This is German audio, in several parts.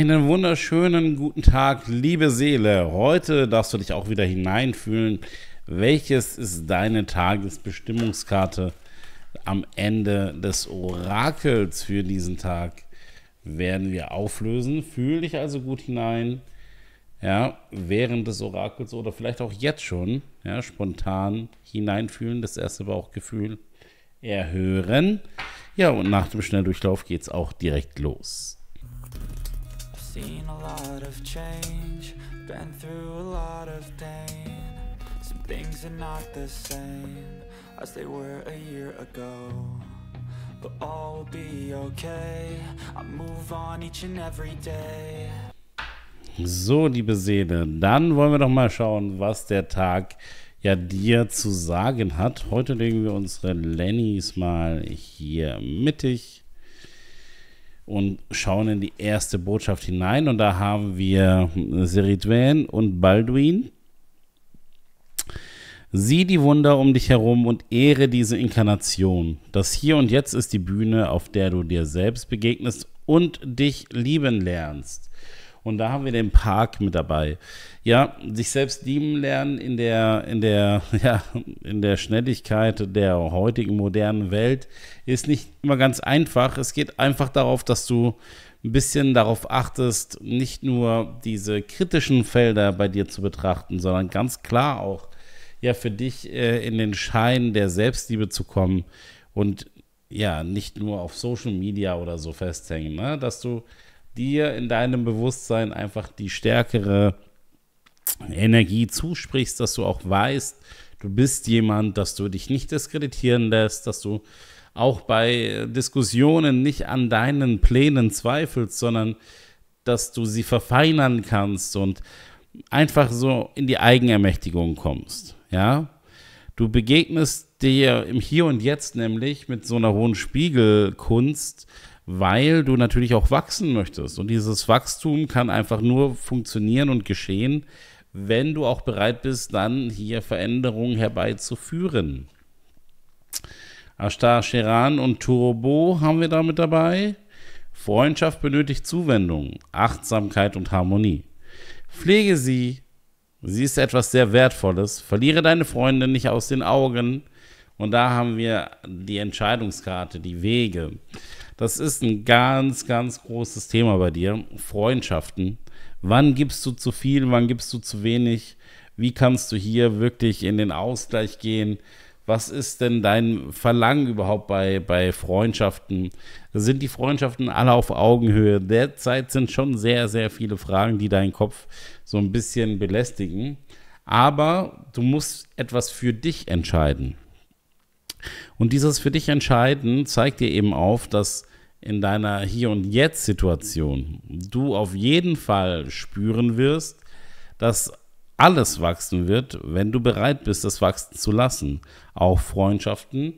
Einen wunderschönen guten Tag, liebe Seele. Heute darfst du dich auch wieder hineinfühlen. Welches ist deine Tagesbestimmungskarte am Ende des Orakels für diesen Tag? Werden wir auflösen. Fühl dich also gut hinein. Ja, während des Orakels oder vielleicht auch jetzt schon, ja, spontan hineinfühlen, das erste Bauchgefühl erhören. Ja, und nach dem Schnelldurchlauf geht es auch direkt los. Seen a lot of change, been through a lot of pain Some things are not the same as they were a year ago But all will be okay, I move on each and every day So, liebe Seele, dann wollen wir doch mal schauen, was der Tag ja dir zu sagen hat. Heute legen wir unsere Lennys mal hier mittig und schauen in die erste Botschaft hinein. Und da haben wir Seridwen und Balduin. Sieh die Wunder um dich herum und ehre diese Inkarnation. Das Hier und Jetzt ist die Bühne, auf der du dir selbst begegnest und dich lieben lernst. Und da haben wir den Park mit dabei. Ja, sich selbst lieben lernen in der, in der, ja, in der Schnelligkeit der heutigen modernen Welt ist nicht immer ganz einfach. Es geht einfach darauf, dass du ein bisschen darauf achtest, nicht nur diese kritischen Felder bei dir zu betrachten, sondern ganz klar auch ja für dich äh, in den Schein der Selbstliebe zu kommen und ja, nicht nur auf Social Media oder so festhängen, ne? dass du dir in deinem Bewusstsein einfach die stärkere Energie zusprichst, dass du auch weißt, du bist jemand, dass du dich nicht diskreditieren lässt, dass du auch bei Diskussionen nicht an deinen Plänen zweifelst, sondern dass du sie verfeinern kannst und einfach so in die Eigenermächtigung kommst. Ja, du begegnest dir im Hier und Jetzt nämlich mit so einer hohen Spiegelkunst weil du natürlich auch wachsen möchtest. Und dieses Wachstum kann einfach nur funktionieren und geschehen, wenn du auch bereit bist, dann hier Veränderungen herbeizuführen. Ashtar Sheran und Turbo haben wir damit dabei. Freundschaft benötigt Zuwendung, Achtsamkeit und Harmonie. Pflege sie, sie ist etwas sehr Wertvolles. Verliere deine Freunde nicht aus den Augen. Und da haben wir die Entscheidungskarte, die Wege. Das ist ein ganz, ganz großes Thema bei dir. Freundschaften. Wann gibst du zu viel, wann gibst du zu wenig? Wie kannst du hier wirklich in den Ausgleich gehen? Was ist denn dein Verlangen überhaupt bei, bei Freundschaften? Sind die Freundschaften alle auf Augenhöhe? Derzeit sind schon sehr, sehr viele Fragen, die deinen Kopf so ein bisschen belästigen. Aber du musst etwas für dich entscheiden. Und dieses für dich entscheiden zeigt dir eben auf, dass in deiner Hier- und Jetzt-Situation du auf jeden Fall spüren wirst, dass alles wachsen wird, wenn du bereit bist, das wachsen zu lassen. Auch Freundschaften,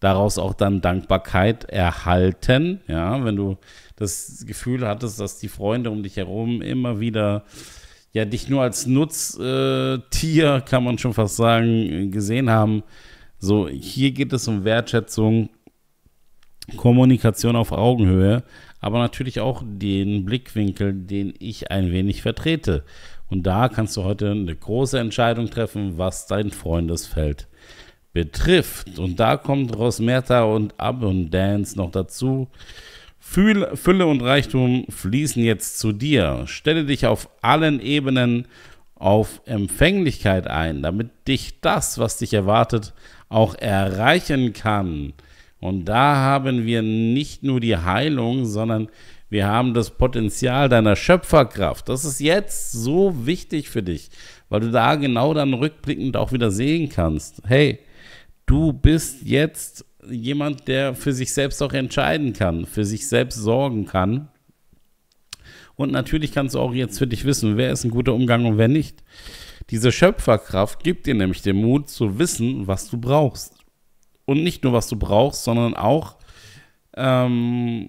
daraus auch dann Dankbarkeit erhalten. Ja, wenn du das Gefühl hattest, dass die Freunde um dich herum immer wieder ja dich nur als Nutztier, äh, kann man schon fast sagen, gesehen haben. So, hier geht es um Wertschätzung, Kommunikation auf Augenhöhe, aber natürlich auch den Blickwinkel, den ich ein wenig vertrete. Und da kannst du heute eine große Entscheidung treffen, was dein Freundesfeld betrifft. Und da kommt Rosmerta und Abundance noch dazu. Fülle und Reichtum fließen jetzt zu dir. Stelle dich auf allen Ebenen auf Empfänglichkeit ein, damit dich das, was dich erwartet, auch erreichen kann. Und da haben wir nicht nur die Heilung, sondern wir haben das Potenzial deiner Schöpferkraft. Das ist jetzt so wichtig für dich, weil du da genau dann rückblickend auch wieder sehen kannst. Hey, du bist jetzt jemand, der für sich selbst auch entscheiden kann, für sich selbst sorgen kann. Und natürlich kannst du auch jetzt für dich wissen, wer ist ein guter Umgang und wer nicht. Diese Schöpferkraft gibt dir nämlich den Mut zu wissen, was du brauchst und nicht nur, was du brauchst, sondern auch ähm,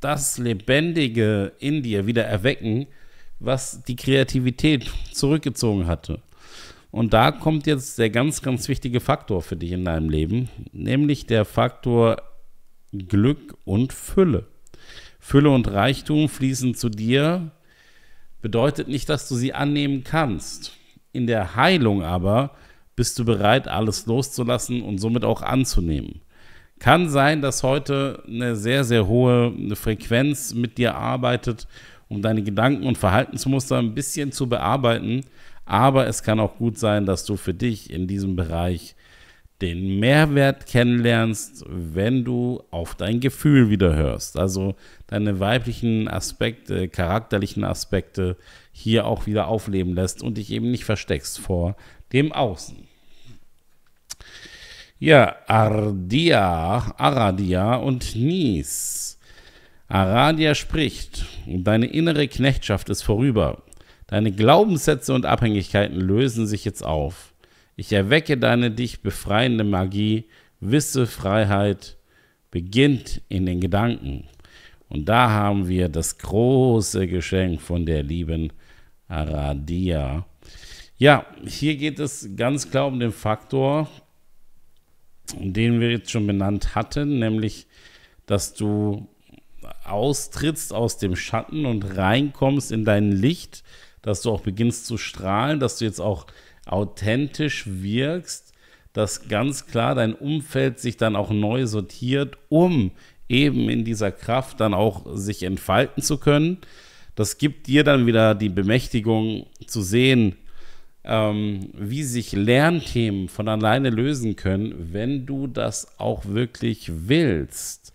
das Lebendige in dir wieder erwecken, was die Kreativität zurückgezogen hatte. Und da kommt jetzt der ganz, ganz wichtige Faktor für dich in deinem Leben, nämlich der Faktor Glück und Fülle. Fülle und Reichtum fließen zu dir, bedeutet nicht, dass du sie annehmen kannst. In der Heilung aber bist du bereit, alles loszulassen und somit auch anzunehmen. Kann sein, dass heute eine sehr, sehr hohe Frequenz mit dir arbeitet, um deine Gedanken und Verhaltensmuster ein bisschen zu bearbeiten. Aber es kann auch gut sein, dass du für dich in diesem Bereich den Mehrwert kennenlernst, wenn du auf dein Gefühl wieder hörst. Also deine weiblichen Aspekte, charakterlichen Aspekte hier auch wieder aufleben lässt und dich eben nicht versteckst vor dem Außen. Ja, Ardia, Aradia und Nis. Aradia spricht, deine innere Knechtschaft ist vorüber. Deine Glaubenssätze und Abhängigkeiten lösen sich jetzt auf. Ich erwecke deine dich befreiende Magie. Wisse Freiheit beginnt in den Gedanken. Und da haben wir das große Geschenk von der lieben Aradia ja, hier geht es ganz klar um den Faktor, den wir jetzt schon benannt hatten, nämlich, dass du austrittst aus dem Schatten und reinkommst in dein Licht, dass du auch beginnst zu strahlen, dass du jetzt auch authentisch wirkst, dass ganz klar dein Umfeld sich dann auch neu sortiert, um eben in dieser Kraft dann auch sich entfalten zu können. Das gibt dir dann wieder die Bemächtigung zu sehen, ähm, wie sich Lernthemen von alleine lösen können, wenn du das auch wirklich willst.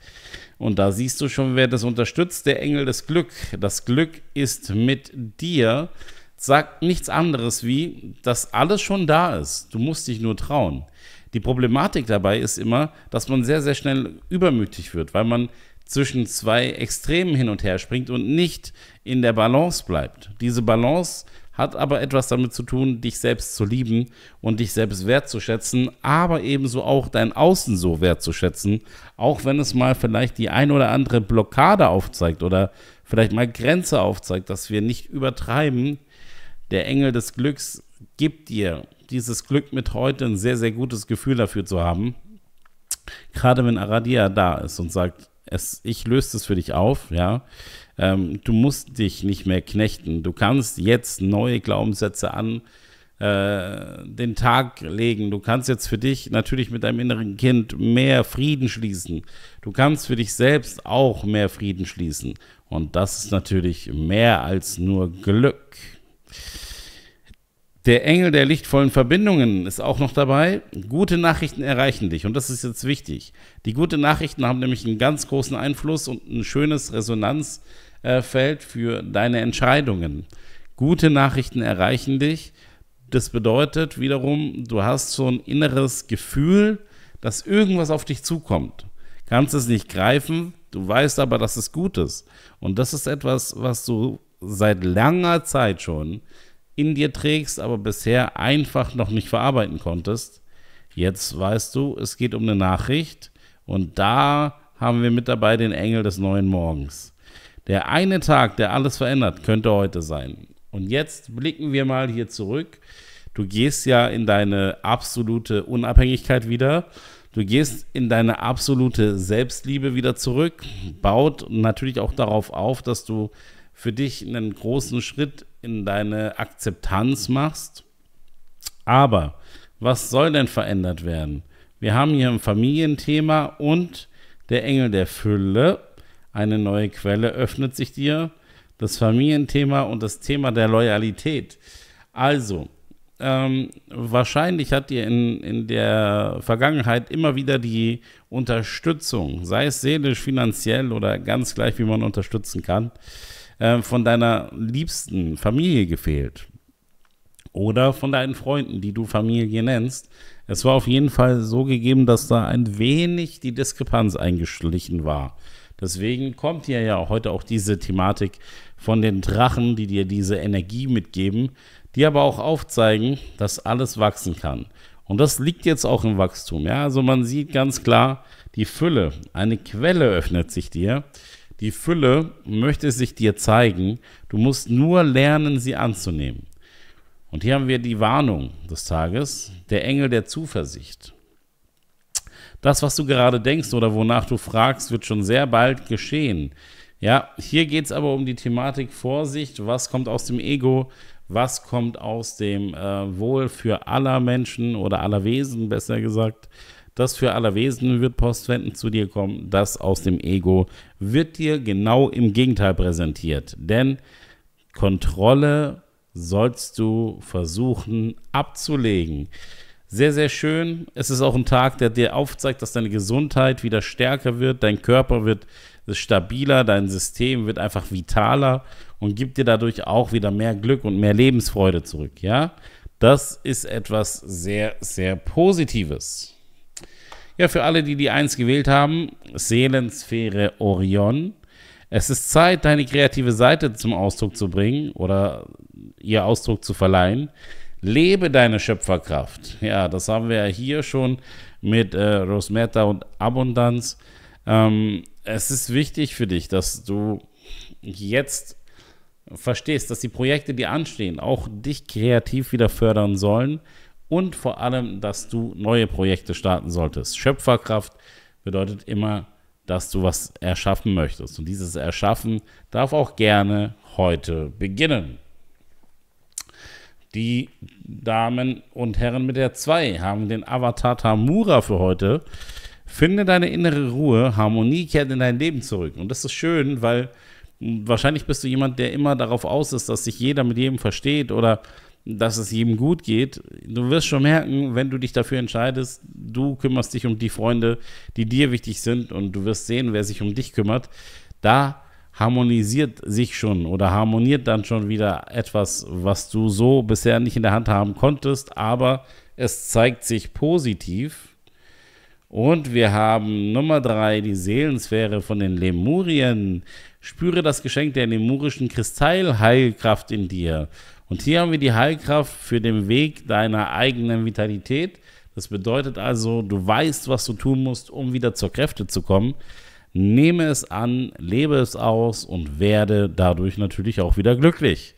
Und da siehst du schon, wer das unterstützt, der Engel des Glück. Das Glück ist mit dir. Sagt nichts anderes wie, dass alles schon da ist. Du musst dich nur trauen. Die Problematik dabei ist immer, dass man sehr, sehr schnell übermütig wird, weil man zwischen zwei Extremen hin und her springt und nicht in der Balance bleibt. Diese Balance hat aber etwas damit zu tun, dich selbst zu lieben und dich selbst wertzuschätzen, aber ebenso auch dein Außen so wertzuschätzen, auch wenn es mal vielleicht die ein oder andere Blockade aufzeigt oder vielleicht mal Grenze aufzeigt, dass wir nicht übertreiben. Der Engel des Glücks gibt dir dieses Glück mit heute ein sehr, sehr gutes Gefühl dafür zu haben. Gerade wenn Aradia da ist und sagt, es, ich löse es für dich auf, ja. Ähm, du musst dich nicht mehr knechten. Du kannst jetzt neue Glaubenssätze an äh, den Tag legen. Du kannst jetzt für dich natürlich mit deinem inneren Kind mehr Frieden schließen. Du kannst für dich selbst auch mehr Frieden schließen. Und das ist natürlich mehr als nur Glück. Der Engel der lichtvollen Verbindungen ist auch noch dabei. Gute Nachrichten erreichen dich und das ist jetzt wichtig. Die guten Nachrichten haben nämlich einen ganz großen Einfluss und ein schönes Resonanzfeld für deine Entscheidungen. Gute Nachrichten erreichen dich. Das bedeutet wiederum, du hast so ein inneres Gefühl, dass irgendwas auf dich zukommt. Kannst es nicht greifen, du weißt aber, dass es gut ist. Und das ist etwas, was du seit langer Zeit schon in dir trägst, aber bisher einfach noch nicht verarbeiten konntest. Jetzt weißt du, es geht um eine Nachricht und da haben wir mit dabei den Engel des neuen Morgens. Der eine Tag, der alles verändert, könnte heute sein. Und jetzt blicken wir mal hier zurück. Du gehst ja in deine absolute Unabhängigkeit wieder. Du gehst in deine absolute Selbstliebe wieder zurück, baut natürlich auch darauf auf, dass du für dich einen großen Schritt in deine Akzeptanz machst. Aber was soll denn verändert werden? Wir haben hier ein Familienthema und der Engel der Fülle. Eine neue Quelle öffnet sich dir. Das Familienthema und das Thema der Loyalität. Also, ähm, wahrscheinlich hat dir in, in der Vergangenheit immer wieder die Unterstützung, sei es seelisch, finanziell oder ganz gleich, wie man unterstützen kann, ähm, von deiner liebsten Familie gefehlt oder von deinen Freunden, die du Familie nennst. Es war auf jeden Fall so gegeben, dass da ein wenig die Diskrepanz eingeschlichen war. Deswegen kommt hier ja heute auch diese Thematik von den Drachen, die dir diese Energie mitgeben, die aber auch aufzeigen, dass alles wachsen kann. Und das liegt jetzt auch im Wachstum. Ja? Also man sieht ganz klar die Fülle. Eine Quelle öffnet sich dir, die Fülle möchte sich dir zeigen. Du musst nur lernen, sie anzunehmen. Und hier haben wir die Warnung des Tages, der Engel der Zuversicht. Das, was du gerade denkst oder wonach du fragst, wird schon sehr bald geschehen. Ja, hier geht es aber um die Thematik Vorsicht. Was kommt aus dem Ego? Was kommt aus dem äh, Wohl für aller Menschen oder aller Wesen, besser gesagt? das für aller Wesen wird postwendend zu dir kommen, das aus dem Ego wird dir genau im Gegenteil präsentiert. Denn Kontrolle sollst du versuchen abzulegen. Sehr, sehr schön. Es ist auch ein Tag, der dir aufzeigt, dass deine Gesundheit wieder stärker wird, dein Körper wird stabiler, dein System wird einfach vitaler und gibt dir dadurch auch wieder mehr Glück und mehr Lebensfreude zurück. Ja, das ist etwas sehr, sehr Positives. Ja, für alle, die die 1 gewählt haben, Seelensphäre Orion. Es ist Zeit, deine kreative Seite zum Ausdruck zu bringen oder ihr Ausdruck zu verleihen. Lebe deine Schöpferkraft. Ja, das haben wir ja hier schon mit äh, Rosmerta und Abundanz. Ähm, es ist wichtig für dich, dass du jetzt verstehst, dass die Projekte, die anstehen, auch dich kreativ wieder fördern sollen und vor allem, dass du neue Projekte starten solltest. Schöpferkraft bedeutet immer, dass du was erschaffen möchtest. Und dieses Erschaffen darf auch gerne heute beginnen. Die Damen und Herren mit der 2 haben den Avatar Tamura für heute. Finde deine innere Ruhe, Harmonie kehrt in dein Leben zurück. Und das ist schön, weil wahrscheinlich bist du jemand, der immer darauf aus ist, dass sich jeder mit jedem versteht oder dass es jedem gut geht. Du wirst schon merken, wenn du dich dafür entscheidest, du kümmerst dich um die Freunde, die dir wichtig sind und du wirst sehen, wer sich um dich kümmert. Da harmonisiert sich schon oder harmoniert dann schon wieder etwas, was du so bisher nicht in der Hand haben konntest, aber es zeigt sich positiv. Und wir haben Nummer drei, die Seelensphäre von den Lemurien. Spüre das Geschenk der lemurischen Kristallheilkraft in dir. Und hier haben wir die Heilkraft für den Weg deiner eigenen Vitalität. Das bedeutet also, du weißt, was du tun musst, um wieder zur Kräfte zu kommen. Nehme es an, lebe es aus und werde dadurch natürlich auch wieder glücklich.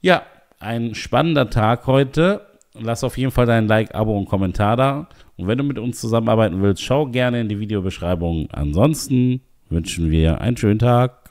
Ja, ein spannender Tag heute. Lass auf jeden Fall dein Like, Abo und Kommentar da. Und wenn du mit uns zusammenarbeiten willst, schau gerne in die Videobeschreibung. Ansonsten wünschen wir einen schönen Tag.